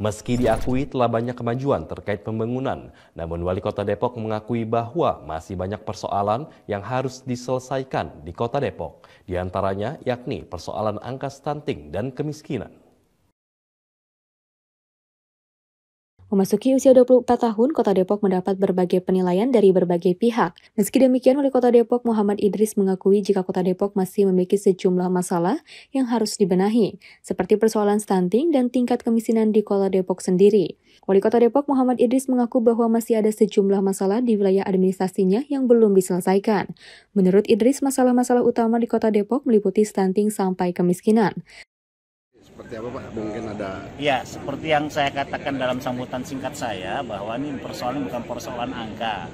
Meski diakui telah banyak kemajuan terkait pembangunan, namun Wali Kota Depok mengakui bahwa masih banyak persoalan yang harus diselesaikan di Kota Depok, di antaranya yakni persoalan angka stunting dan kemiskinan. Memasuki usia 24 tahun, Kota Depok mendapat berbagai penilaian dari berbagai pihak. Meski demikian, Wali Kota Depok Muhammad Idris mengakui jika Kota Depok masih memiliki sejumlah masalah yang harus dibenahi, seperti persoalan stunting dan tingkat kemiskinan di Kota Depok sendiri. Wali Kota Depok Muhammad Idris mengaku bahwa masih ada sejumlah masalah di wilayah administrasinya yang belum diselesaikan. Menurut Idris, masalah-masalah utama di Kota Depok meliputi stunting sampai kemiskinan seperti apa Pak? Mungkin ada Ya, seperti yang saya katakan dalam sambutan singkat saya bahwa ini persoalan bukan persoalan angka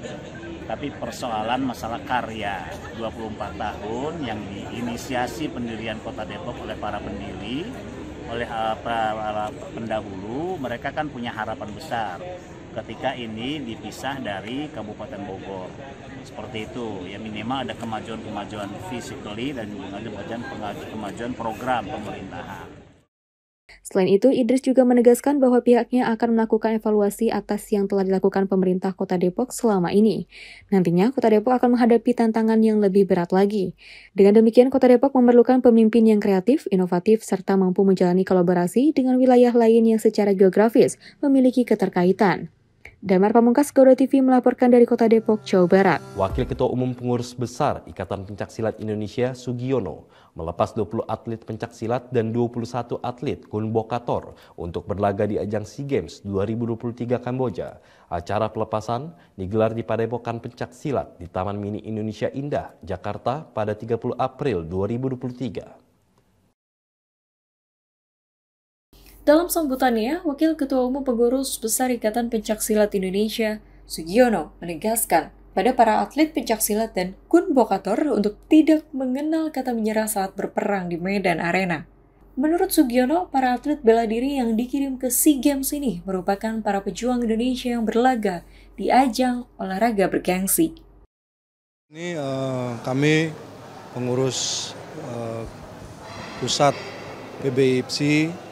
tapi persoalan masalah karya 24 tahun yang diinisiasi pendirian Kota Depok oleh para pendiri oleh eh, para pendahulu mereka kan punya harapan besar ketika ini dipisah dari Kabupaten Bogor seperti itu ya minimal ada kemajuan-kemajuan fisik dan kemajuan-kemajuan program pemerintahan Selain itu, Idris juga menegaskan bahwa pihaknya akan melakukan evaluasi atas yang telah dilakukan pemerintah Kota Depok selama ini. Nantinya, Kota Depok akan menghadapi tantangan yang lebih berat lagi. Dengan demikian, Kota Depok memerlukan pemimpin yang kreatif, inovatif, serta mampu menjalani kolaborasi dengan wilayah lain yang secara geografis memiliki keterkaitan. Damar Pamungkas Goro TV melaporkan dari Kota Depok, Jawa Barat. Wakil Ketua Umum Pengurus Besar Ikatan Pencaksilat Indonesia Sugiono melepas 20 atlet pencaksilat dan 21 atlet kunbokator untuk berlaga di ajang SEA Games 2023 Kamboja. Acara pelepasan digelar di Padepokan Pencaksilat di Taman Mini Indonesia Indah, Jakarta pada 30 April 2023. Dalam sambutannya, Wakil Ketua Umum Pengurus Besar Ikatan Pencaksilat Indonesia, Sugiono, menegaskan pada para atlet pencaksilat dan kunbokator untuk tidak mengenal kata menyerah saat berperang di medan arena. Menurut Sugiono, para atlet bela diri yang dikirim ke SEA Games ini merupakan para pejuang Indonesia yang berlaga di ajang olahraga bergengsi. Ini uh, kami pengurus uh, pusat PBIPSI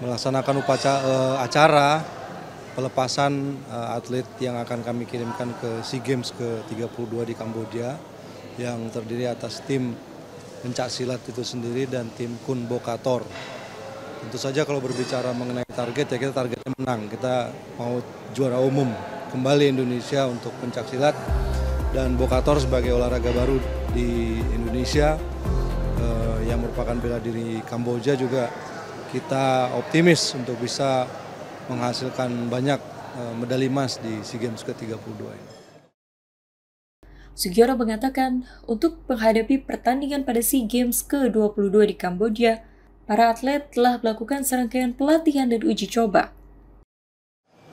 melaksanakan upacara uh, eh, acara pelepasan uh, atlet yang akan kami kirimkan ke SEA Games ke-32 di Kamboja yang terdiri atas tim pencak silat itu sendiri dan tim bokator. Tentu saja kalau berbicara mengenai target ya kita targetnya menang. Kita mau juara umum kembali Indonesia untuk pencak silat dan bokator sebagai olahraga baru di Indonesia eh, yang merupakan bela diri Kamboja juga kita optimis untuk bisa menghasilkan banyak eh, medali emas di SEA Games ke-32 ini. Sugioro mengatakan, untuk menghadapi pertandingan pada SEA Games ke-22 di Kamboja, para atlet telah melakukan serangkaian pelatihan dan uji coba.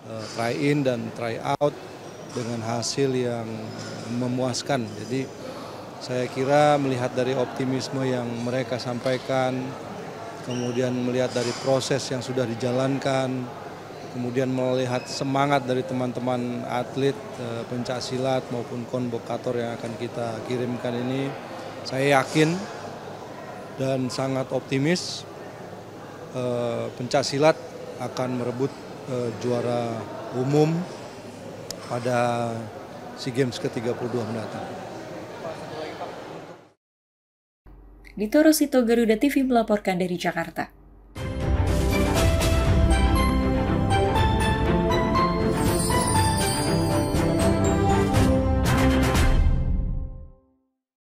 Uh, try in dan try out dengan hasil yang memuaskan. Jadi saya kira melihat dari optimisme yang mereka sampaikan, kemudian melihat dari proses yang sudah dijalankan, kemudian melihat semangat dari teman-teman atlet eh, pencak silat maupun konvokator yang akan kita kirimkan ini, saya yakin dan sangat optimis eh, pencak silat akan merebut eh, juara umum pada SEA Games ke-32 mendatang. Ditoro Sito Garuda TV melaporkan dari Jakarta.